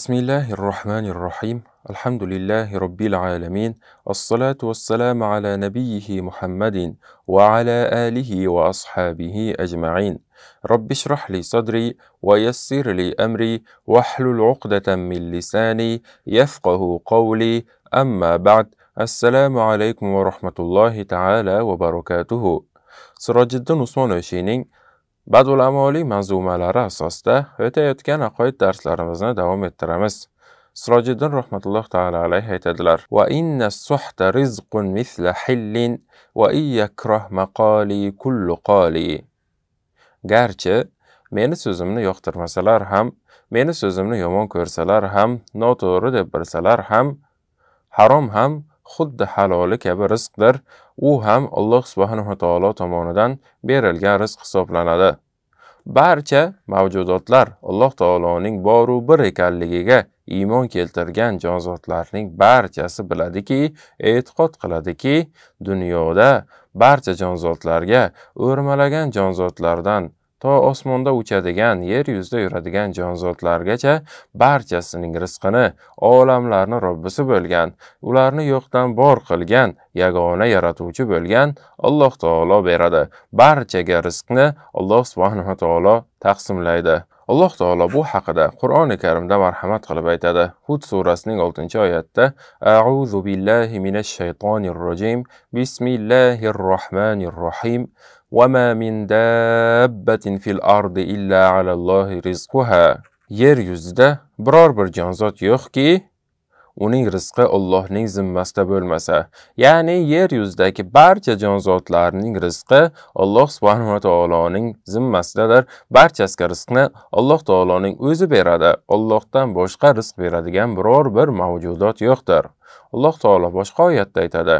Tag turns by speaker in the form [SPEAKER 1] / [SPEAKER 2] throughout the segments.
[SPEAKER 1] بسم الله الرحمن الرحيم الحمد لله رب العالمين الصلاة والسلام على نبيه محمد وعلى آله وأصحابه أجمعين رب اشرح لي صدري ويسر لي أمري واحلل عقدة من لساني يفقه قولي أما بعد السلام عليكم ورحمة الله تعالى وبركاته. Sıracıddin Osman Öşe'nin badul amoliy manzumalari asosida o'tayotgan aqoid darslarimizni davom ettiramiz sirojiddin rahmatulloh taala alayhi aytadilar va inna suhta rizqun misla hillin va iyakrah maqoli kullu qoli garchi meni so'zimni yoqtirmasalar ham meni so'zimni yomon ko'rsalar ham noto'g'ri deb bilsalar ham harom ham xuddi haloli kabi rizqdir u ham alloh subhanava taolo tomonidan berilgan rizq hisoblanadi barcha mavjudotlar alloh taoloning boru bir ekanligiga iymon keltirgan jonzotlarning barchasi biladiki e'tiqod qiladiki dunyoda barcha jonzotlarga o'rmalagan jonzotlardan to osmonda uchadigan yer yuzida yuradigan jonzotlargacha barchasining rizqini olamlarni robbisi bo'lgan ularni yo'qdan bor qilgan yagona yaratuvchi bo'lgan alloh taolo beradi barchaga rizqni alloh subhanava taolo taqsimlaydi alloh taolo bu haqida qur'oni karimda marhamat qilib aytadi hud surasining 6 oyatda auzu billahi minash shaytonir rojim bismillahir rohmanir rohim وَمَا مِنْ دَابَّةٍ فِي الْأَرْضِ إِلَّا عَلَى اللَّهِ رِزْقُهَا Yer yuzida biror bir jonzot yo'qki, uning rizqi Allohning zimmasida bo'lmasa, ya'ni yer yuzidagi barcha jonzotlarning rizqi Alloh subhanahu va taoloning zimmasidadir. Barchasiga rizqni Alloh taoloning o'zi beradi. Allohdan boshqa rizq beradigan biror bir mavjudot yo'qdir. Alloh taolo boshqa oyatda aytadi: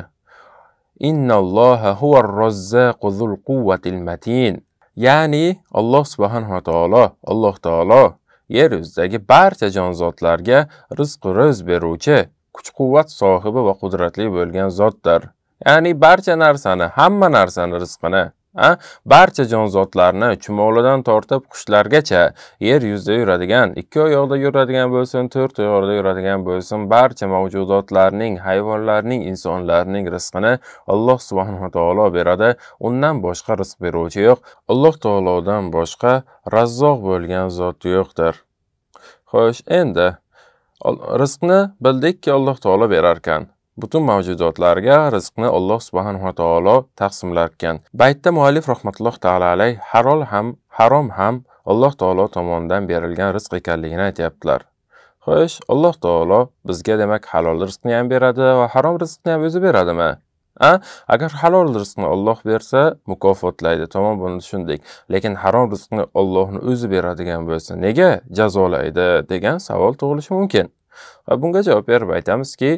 [SPEAKER 1] innalloha rozzaqu matin. Ya'ni Alloh subhanahu taolo, Alloh taolo yer yuzidagi barcha jonzotlarga rizq ro'z beruvchi, kuch-quvvat sohibi va qudratli bo'lgan zotdir. Ya'ni barcha narsani, hamma narsani rizqini barcha jonzotlarni chumolidan tortib qushlargacha yer yuzida yuradigan ikki oyoqda yuradigan bo'lsin to'rt oyoqda yuradigan bo'lsin barcha mavjudotlarning hayvonlarning insonlarning rizqini alloh subhanava taolo beradi undan boshqa rizq beruvchi yo'q alloh taolodan boshqa razzoq bo'lgan zot yo'qdir xo'sh endi rizqni bildikki alloh taolo berar ekan butun mavjudotlarga rizqni Alloh subhanahu va taolo taqsimlar Baytda muallif rahmatulloh taolo alayh halol ham, harom ham Alloh taolo tomonidan berilgan rizq ekanligini aytyaptilar. Xo'sh, Alloh taolo bizga demak halol rizqni ham beradi va harom rizqni ham o'zi beradimi? A, agar halol rizqni Alloh bersa, mukofotlaydi. Tamom buni tushundik. Lekin harom rizqni ollohni o'zi beradigan bo'lsa, nega jazolaydi degan savol tug'ilishi mumkin. Va bunga javob berib aytamizki,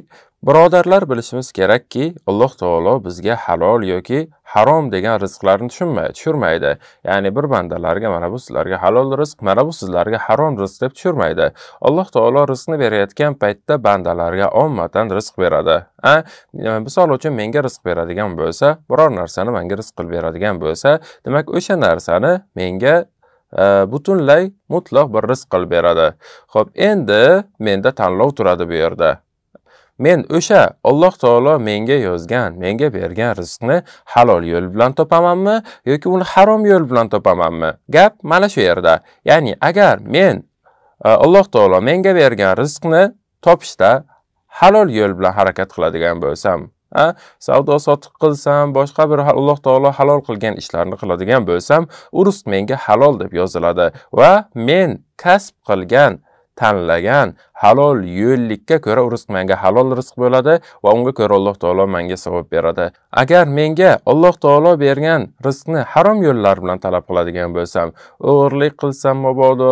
[SPEAKER 1] birodarlar bilishimiz kerakki, Alloh taolo bizga halol yoki harom degan rizqlarni tushunmaydi, tushirmaydi. Ya'ni bir bandalarga mana bu sizlarga halol rizq, mana bu sizlarga harom rizq deb tushirmaydi. Alloh taolo rizqni berayotgan paytda bandalarga ommatan rizq beradi. A, misol uchun menga rizq beradigan bo'lsa, biror narsani menga rizq qilib beradigan bo'lsa, demak o'sha narsani menga Э, butunlay mutlaq bir rizq qilib beradi. Xo'p, endi menda tanlov turadi bu yerda. Men o'sha Alloh taolo menga yozgan, menga bergan rizqni halol yo'l bilan topamanmi yoki uni harom yo'l bilan topamanmi? Gap mana shu yerda. Ya'ni agar men e, Alloh taolo menga bergan rizqni topishda halol yo'l bilan harakat qiladigan bo'lsam, savdo sotiq qilsam boshqa bir alloh taolo halol qilgan ishlarni qiladigan bo'lsam u rizq menga halol deb yoziladi va men kasb qilgan tanlagan halol yo'llikka ko'ra rizq menga halol rizq bo'ladi va unga ko'ra Alloh taolo menga savob beradi. Agar menga Alloh taolo bergan rizqni harom yo'llar bilan talab qiladigan bo'lsam, o'g'irlik qilsam mabodo,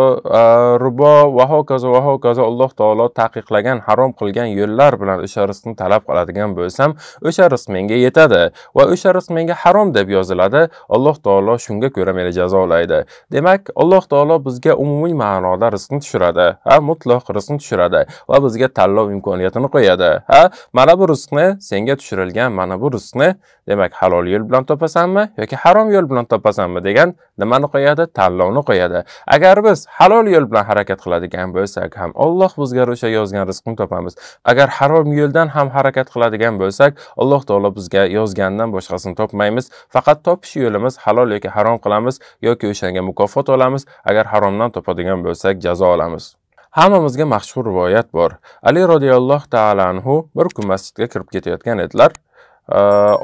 [SPEAKER 1] rubo va hokazo va hokazo Alloh taolo taqiqlagan, harom qilgan yo'llar bilan o'sha rizqni talab qiladigan bo'lsam, o'sha rizq menga yetadi va o'sha rizq menga harom deb yoziladi. Alloh taolo shunga ko'ra meni jazolaydi. Demak, Alloh taolo bizga umumiy ma'noda rizqni tushiradi. Ha, mutlaq rizqni tushiradi. tushiradi va bizga tanlov imkoniyatini qo'yadi ha mana bu rizqni senga tushirilgan mana bu rizqni demak halol yo'l bilan topasanmi yoki harom yo'l bilan topasanmi degan nimani qo'yadi tanlovni qo'yadi agar biz halol yo'l bilan harakat qiladigan bo'lsak ham Alloh bizga o'sha yozgan rizqni topamiz agar harom yo'ldan ham harakat qiladigan bo'lsak alloh taolo bizga yozgandan boshqasini topmaymiz faqat topish yo'limiz halol yoki harom qilamiz yoki o'shanga mukofot olamiz agar haromdan topadigan bo'lsak jazo olamiz Hammamizga mashhur rivoyat bor. Ali roziyallohu ta'ala anhu bir kun masjidga kirib ketayotgan edilar.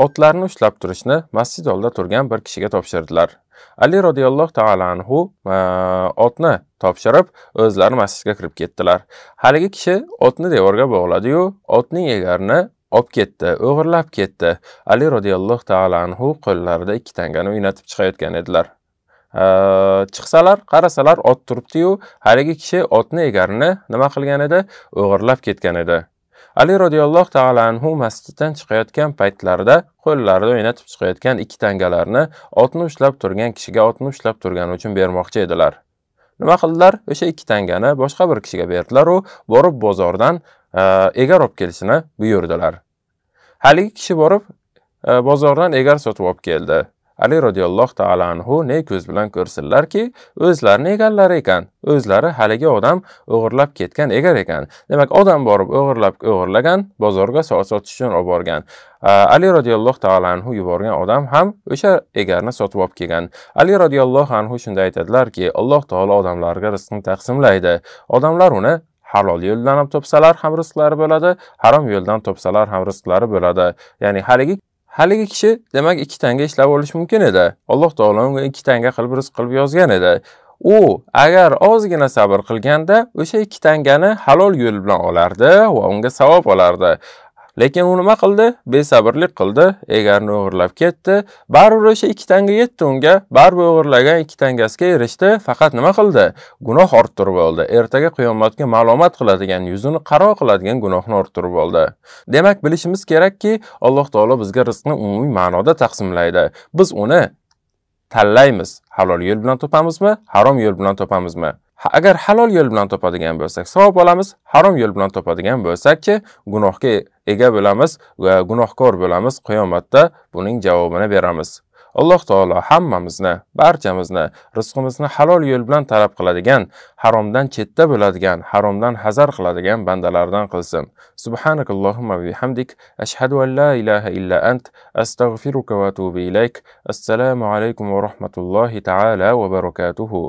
[SPEAKER 1] Otlarni ushlab turishni masjid oldida turgan bir kishiga topshirdilar. Ali roziyallohu ta'ala anhu otni topshirib, o'zlari masjidga kirib ketdilar. Haligi kishi otni devorga bog'ladi-yu, otning egarini olib ketdi, o'g'irlab ketdi. Ali roziyallohu ta'ala anhu qo'llarida ikki tangani o'ynatib chiqayotgan edilar. Э, chiqsalar qarasalar ot turibdiyu haligi kishi otni egarini nima qilgan edi? O'g'irlab ketgan edi. Ali roziyallohu taolo anhu masjiddan chiqayotgan paytlarida qo'llarida o'ynatib chiqayotgan ikki tangalarni otni ushlab turgan kishiga otni ushlab turgani uchun bermoqchi edilar. Nima qildilar? O'sha ikki tangani boshqa bir kishiga berdilaru borib bozordan e, egar olib kelishini buyurdilar. Haligi kishi borib e, bozordan egar sotib olib keldi. ali roziyallohu taolo anhu ne ko'z bilan ko'rsinlarki o'zlarini egallari ekan o'zlari haligi odam o'g'irlab ketgan egar ekan demak odam borib o'g'irlab o'g'irlagan bozorga sotish uchun olib borgan ali roziyallohu taolo anhu yuborgan odam ham o'sha egarni sotib olib kelgan ali roziyallohu anhu shunda aytadilarki alloh taolo odamlarga rizqni taqsimlaydi odamlar uni halol yo'ldan ham topsalar ham rizqlari bo'ladi harom yo'ldan topsalar ham rizqlari bo'ladi ya'ni haligi haligi kishi demak 2 tanga ishlab olish mumkin edi. Alloh taolo unga 2 tanga qilib rizq qilib yozgan edi. U agar ozgina sabr qilganda o'sha 2 tangani halol yo'l bilan olardi va unga savob olardi. Lekin u nima qildi? Besabrlik qildi, egarni o'g'irlab ketdi. Baribir o'sha 2 tanga yetdi unga. Baribir o'g'irlagan 2 tangasiga erishdi. Faqat nima qildi? Gunoh orttirib oldi. Ertaga qiyomatga ma'lumot qiladigan, yuzini qaro qiladigan gunohni orttirib oldi. Demak, bilishimiz kerakki, Alloh taolo bizga rizqni umumiy ma'noda taqsimlaydi. Biz uni tanlaymiz. Halol yo'l bilan topamizmi, harom yo'l bilan topamizmi? agar halol yo'l bilan topadigan bo'lsak savob olamiz harom yo'l bilan topadigan bo'lsakchi gunohga ega bo'lamiz va gunohkor bo'lamiz qiyomatda buning javobini beramiz alloh taolo hammamizni barchamizni rizqimizni halol yo'l bilan talab qiladigan haromdan chetda bo'ladigan haromdan hazar qiladigan bandalardan qilsin subhanakallohumma bihamdik ashhadu an la ilaha illa ant astag'firuka va atubu ilayk assalomu alaykum va rahmatullohi taala va barakatuhu